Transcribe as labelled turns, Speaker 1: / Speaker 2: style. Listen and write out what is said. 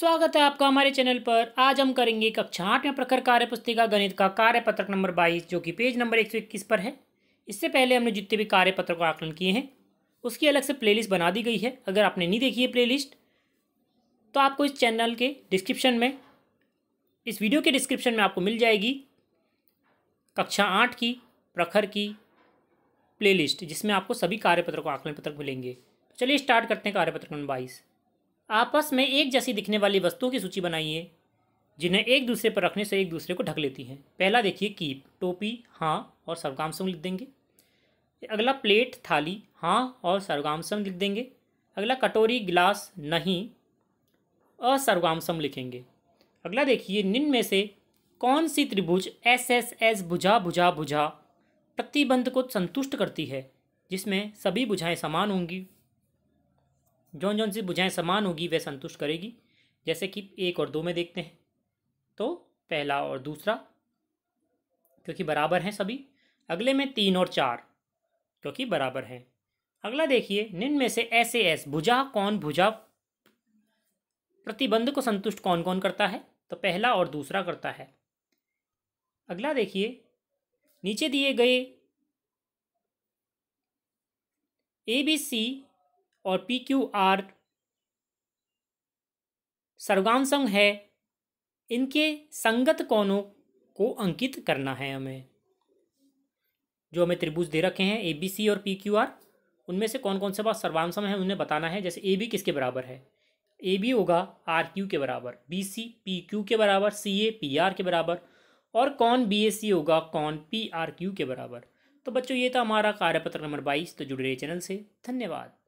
Speaker 1: स्वागत है आपका हमारे चैनल पर आज हम करेंगे कक्षा आठ में प्रखर कार्य पुस्तिका गणित का कार्य पत्रक नंबर बाईस जो कि पेज नंबर एक सौ इक्कीस पर है इससे पहले हमने जितने भी कार्य पत्र को आकलन किए हैं उसकी अलग से प्लेलिस्ट बना दी गई है अगर आपने नहीं देखी है प्लेलिस्ट तो आपको इस चैनल के डिस्क्रिप्शन में इस वीडियो के डिस्क्रिप्शन में आपको मिल जाएगी कक्षा आठ की प्रखर की प्ले जिसमें आपको सभी कार्य पत्र को आकलन पत्रक मिलेंगे चलिए स्टार्ट करते हैं कार्य पत्रक नंबर बाईस आपस में एक जैसी दिखने वाली वस्तुओं की सूची बनाइए जिन्हें एक दूसरे पर रखने से एक दूसरे को ढक लेती हैं पहला देखिए कीप टोपी हाँ और सर्वगामसम लिख देंगे अगला प्लेट थाली हाँ और सर्वगामसम लिख देंगे अगला कटोरी गिलास नहीं असर्वगामसम लिखेंगे अगला देखिए निन्न में से कौन सी त्रिभुज एस एस एस भुझा भुझा भुझा प्रतिबंध को संतुष्ट करती है जिसमें सभी बुझाएं समान होंगी जौन जौन सी बुझाएँ समान होगी वह संतुष्ट करेगी जैसे कि एक और दो में देखते हैं तो पहला और दूसरा क्योंकि बराबर हैं सभी अगले में तीन और चार क्योंकि बराबर हैं अगला देखिए निम्न में से ऐसे एस भुजा कौन भुजा प्रतिबंध को संतुष्ट कौन कौन करता है तो पहला और दूसरा करता है अगला देखिए नीचे दिए गए ए बी सी और पी क्यू आर सर्गांशम है इनके संगत कोणों को अंकित करना है हमें जो हमें त्रिभुज दे रखे हैं ए बी सी और पी क्यू आर उनमें से कौन कौन से बात सर्वांशम है उन्हें बताना है जैसे ए बी किसके बराबर है ए बी होगा आर क्यू के बराबर बी सी पी क्यू के बराबर सी ए पी आर के बराबर और कौन बी ए सी होगा कौन पी आर क्यू के बराबर तो बच्चों ये था हमारा कार्यपत्र नंबर बाईस तो जुड़ रहे चैनल से धन्यवाद